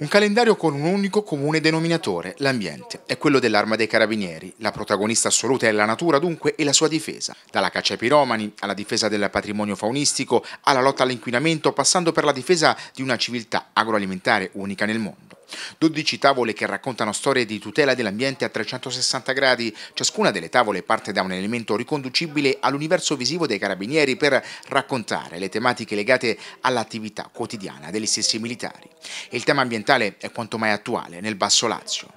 Un calendario con un unico comune denominatore, l'ambiente. È quello dell'arma dei carabinieri. La protagonista assoluta è la natura dunque e la sua difesa. Dalla caccia ai piromani, alla difesa del patrimonio faunistico, alla lotta all'inquinamento, passando per la difesa di una civiltà agroalimentare unica nel mondo. 12 tavole che raccontano storie di tutela dell'ambiente a 360 gradi. Ciascuna delle tavole parte da un elemento riconducibile all'universo visivo dei carabinieri per raccontare le tematiche legate all'attività quotidiana degli stessi militari. Il tema ambientale è quanto mai attuale nel Basso Lazio.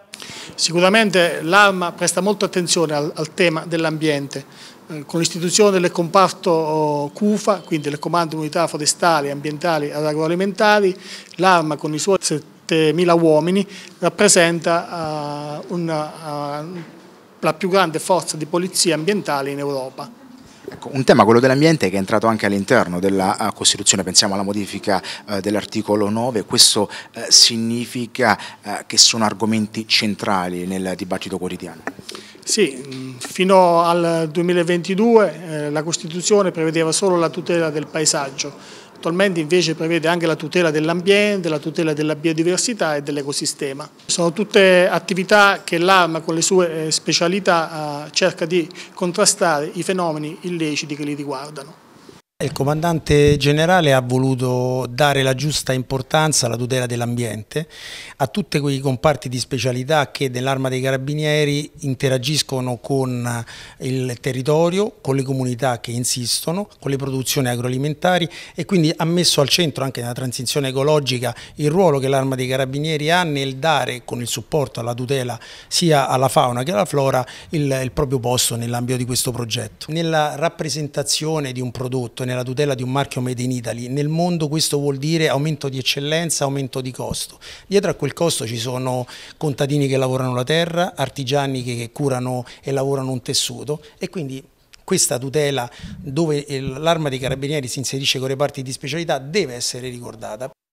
Sicuramente l'Arma presta molta attenzione al, al tema dell'ambiente, eh, con l'istituzione del comparto oh, CUFA, quindi del Comando Unità Forestali, Ambientali ed Agroalimentari, l'Arma con i suoi 7.000 uomini, rappresenta uh, eh, una, uh, eh, la più grande forza di polizia ambientale in Europa. Ecco, un tema, quello dell'ambiente, che è entrato anche all'interno della eh, Costituzione, pensiamo alla modifica eh, dell'articolo 9, questo eh, significa eh, che sono argomenti centrali nel dibattito quotidiano. Sì, fino al 2022 la Costituzione prevedeva solo la tutela del paesaggio, attualmente invece prevede anche la tutela dell'ambiente, la tutela della biodiversità e dell'ecosistema. Sono tutte attività che l'ARMA con le sue eh, specialità eh, cerca di contrastare i fenomeni illeciti che li riguardano. Il comandante generale ha voluto dare la giusta importanza alla tutela dell'ambiente a tutti quei comparti di specialità che nell'arma dei carabinieri interagiscono con eh, il territorio, con le comunità che insistono, con le produzioni agroalimentari e quindi ha messo al centro anche nella transizione ecologica il ruolo che l'arma dei carabinieri ha nel dare con il supporto alla tutela sia alla fauna che alla flora il, il proprio posto nell'ambito di questo progetto. Nella rappresentazione di un prodotto, nella tutela di un marchio made in Italy. Nel mondo questo vuol dire aumento di eccellenza, aumento di costo. Dietro a quel costo ci sono contadini che lavorano la terra, artigiani che curano e lavorano un tessuto e quindi questa tutela dove eh, l'arma dei carabinieri si inserisce con reparti di specialità deve essere ricordata.